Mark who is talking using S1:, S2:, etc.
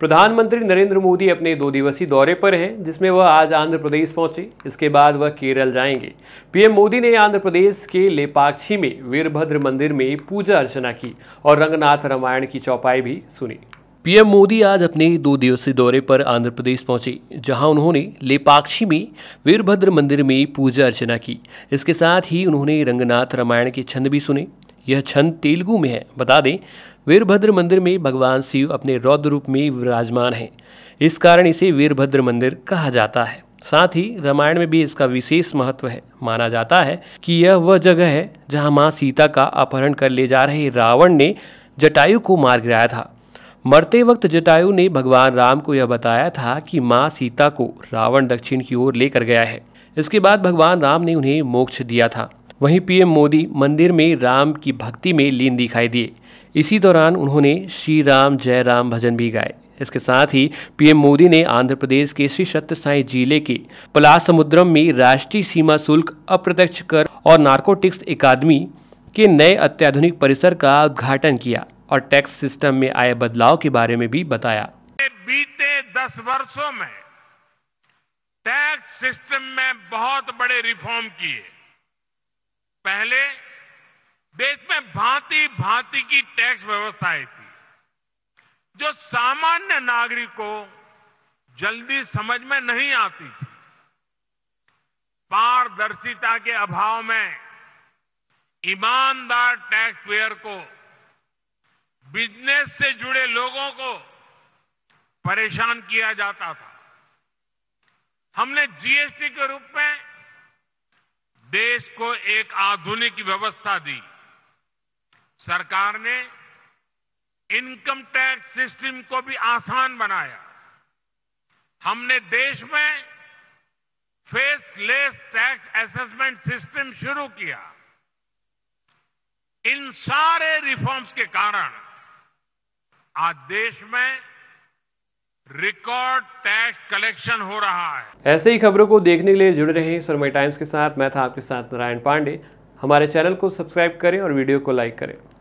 S1: प्रधानमंत्री नरेंद्र मोदी अपने दो दिवसीय दौरे पर हैं जिसमें वह आज आंध्र प्रदेश पहुंचे इसके बाद वह केरल जाएंगे पीएम मोदी ने आंध्र प्रदेश के लेपाक्षी में वीरभद्र मंदिर में पूजा अर्चना की और रंगनाथ रामायण की चौपाई भी सुनी पीएम मोदी आज अपने दो दिवसीय दौरे पर आंध्र प्रदेश पहुंचे जहां उन्होंने लेपाक्षी में वीरभद्र मंदिर में पूजा अर्चना की इसके साथ ही उन्होंने रंगनाथ रामायण के छंद भी सुने यह छंद तेलुगु में है बता दें वीरभद्र मंदिर में भगवान शिव अपने रौद्र रूप में विराजमान हैं इस कारण इसे वीरभद्र मंदिर कहा जाता है साथ ही रामायण में भी इसका विशेष महत्व है माना जाता है कि यह वह जगह है जहां मां सीता का अपहरण कर ले जा रहे रावण ने जटायु को मार गिराया था मरते वक्त जटायु ने भगवान राम को यह बताया था कि माँ सीता को रावण दक्षिण की ओर लेकर गया है इसके बाद भगवान राम ने उन्हें मोक्ष दिया था वहीं पीएम मोदी मंदिर में राम की भक्ति में लीन दिखाई दिए इसी दौरान उन्होंने श्री राम जय राम भजन भी गाए इसके साथ ही पीएम मोदी ने आंध्र प्रदेश के श्री सत्य साई जिले के पलास समुद्रम में राष्ट्रीय सीमा शुल्क अप्रत्यक्ष कर और नार्कोटिक्स अकादमी के नए अत्याधुनिक परिसर का उद्घाटन किया और टैक्स सिस्टम में आए बदलाव के बारे में भी बताया
S2: बीते दस वर्षों में टैक्स सिस्टम में बहुत बड़े रिफॉर्म किए पहले देश में भांति भांति की टैक्स व्यवस्थाएं थी जो सामान्य नागरिक को जल्दी समझ में नहीं आती थी पारदर्शिता के अभाव में ईमानदार टैक्स पेयर को बिजनेस से जुड़े लोगों को परेशान किया जाता था हमने जीएसटी के रूप में देश को एक आधुनिक व्यवस्था दी सरकार ने इनकम टैक्स सिस्टम को भी आसान बनाया हमने देश में फेसलेस टैक्स असेसमेंट सिस्टम शुरू किया इन सारे रिफॉर्म्स के कारण आज देश में रिकॉर्ड टैक्स कलेक्शन हो रहा
S1: है ऐसे ही खबरों को देखने के लिए जुड़े रहे सरमई टाइम्स के साथ मैं था आपके साथ नारायण पांडे हमारे चैनल को सब्सक्राइब करें और वीडियो को लाइक करें